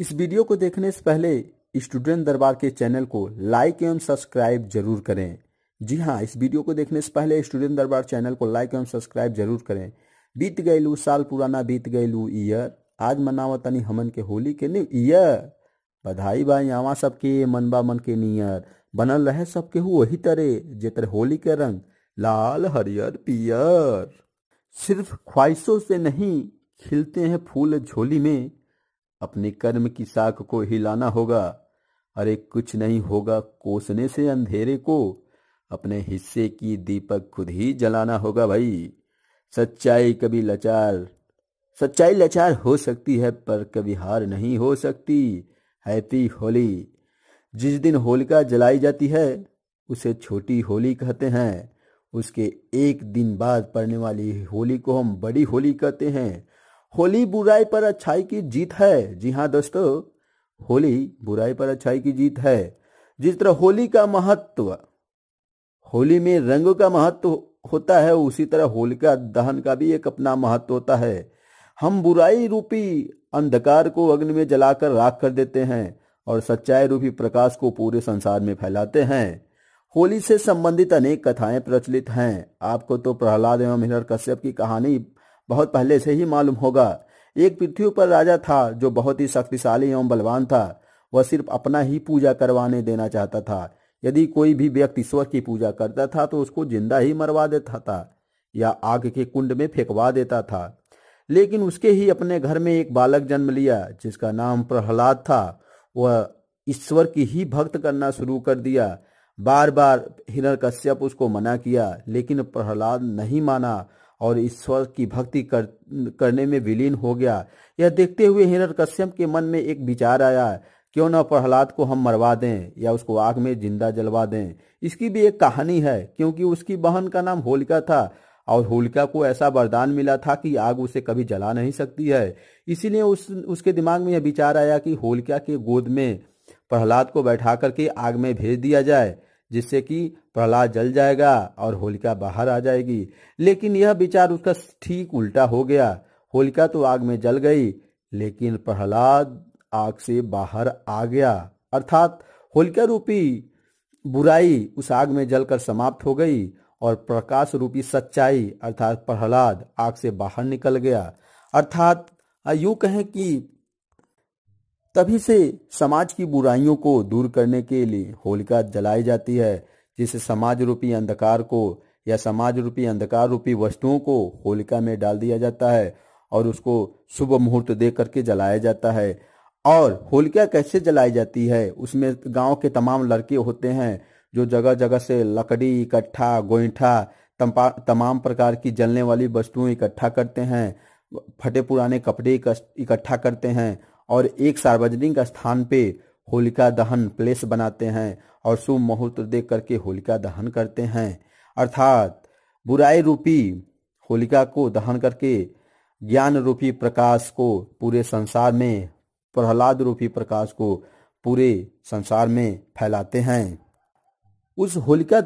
इस वीडियो को देखने से पहले स्टूडेंट दरबार के चैनल को लाइक एवं सब्सक्राइब जरूर करें जी हाँ इस वीडियो को देखने से पहले स्टूडेंट दरबार चैनल को लाइक एवं सब्सक्राइब जरूर करें बीत लू साल पुराना बीत लू ईयर आज मनावा तनी हमन के होली के न्यू ईयर बधाई भाई आवा सबके मन बा मन के नियर बनल रहे सबके हु वही तरह जेतर होली के रंग लाल हरियर पियर सिर्फ ख्वाहिशों से नहीं खिलते हैं फूल झोली में अपने कर्म की साख को हिलाना होगा अरे कुछ नहीं होगा कोसने से अंधेरे को अपने हिस्से की दीपक खुद ही जलाना होगा भाई सच्चाई कभी लाचार सच्चाई लाचार हो सकती है पर कभी हार नहीं हो सकती हैपी होली जिस दिन होलिका जलाई जाती है उसे छोटी होली कहते हैं उसके एक दिन बाद पड़ने वाली होली को हम बड़ी होली कहते हैं होली बुराई पर अच्छाई की जीत है जी हाँ दोस्तों होली बुराई पर अच्छाई की जीत है जिस तरह होली का महत्व होली में रंग का महत्व होता है उसी तरह होलिका दहन का भी एक अपना महत्व होता है हम बुराई रूपी अंधकार को अग्नि में जलाकर राख कर देते हैं और सच्चाई रूपी प्रकाश को पूरे संसार में फैलाते हैं होली से संबंधित अनेक कथाएं प्रचलित हैं आपको तो प्रहलाद एवं कश्यप की कहानी बहुत पहले से ही मालूम होगा एक पृथ्वी पर राजा था जो बहुत ही शक्तिशाली एवं बलवान था वह सिर्फ अपना ही पूजा करवाने देना चाहता था यदि कोई भी व्यक्ति ईश्वर की पूजा करता था तो उसको जिंदा ही मरवा देता था या आग के कुंड में फेंकवा देता था लेकिन उसके ही अपने घर में एक बालक जन्म लिया जिसका नाम प्रहलाद था वह ईश्वर की ही भक्त करना शुरू कर दिया बार बार कश्यप उसको मना किया लेकिन प्रहलाद नहीं माना और ईश्वर की भक्ति कर, करने में विलीन हो गया यह देखते हुए हिरण्यकश्यप के मन में एक विचार आया क्यों न प्रहलाद को हम मरवा दें या उसको आग में जिंदा जलवा दें इसकी भी एक कहानी है क्योंकि उसकी बहन का नाम होलिका था और होलिका को ऐसा वरदान मिला था कि आग उसे कभी जला नहीं सकती है इसीलिए उस उसके दिमाग में यह विचार आया कि होलिका के गोद में प्रहलाद को बैठा करके आग में भेज दिया जाए जिससे कि प्रहलाद जल जाएगा और होलिका बाहर आ जाएगी लेकिन यह विचार उसका ठीक उल्टा हो गया होलिका तो आग में जल गई लेकिन प्रहलाद आग से बाहर आ गया अर्थात होलिका रूपी बुराई उस आग में जलकर समाप्त हो गई और प्रकाश रूपी सच्चाई अर्थात प्रहलाद आग से बाहर निकल गया अर्थात यूं कहें कि तभी से समाज की बुराइयों को दूर करने के लिए होलिका जलाई जाती है जिसे समाज रूपी अंधकार को या समाज रूपी अंधकार रूपी वस्तुओं को होलिका में डाल दिया जाता है और उसको शुभ मुहूर्त दे करके जलाया जाता है और होलिका कैसे जलाई जाती है उसमें गांव के तमाम लड़के होते हैं जो जगह जगह से लकड़ी इकट्ठा गोईठा तमाम प्रकार की जलने वाली वस्तुएं इकट्ठा करते हैं फटे पुराने कपड़े इकट्ठा करते हैं और एक सार्वजनिक स्थान पे होलिका दहन प्लेस बनाते हैं और शुभ मुहूर्त देख करके होलिका दहन करते हैं अर्थात बुराई रूपी होलिका को दहन करके ज्ञान रूपी प्रकाश को पूरे संसार में प्रहलाद रूपी प्रकाश को पूरे संसार में फैलाते हैं उस होलिका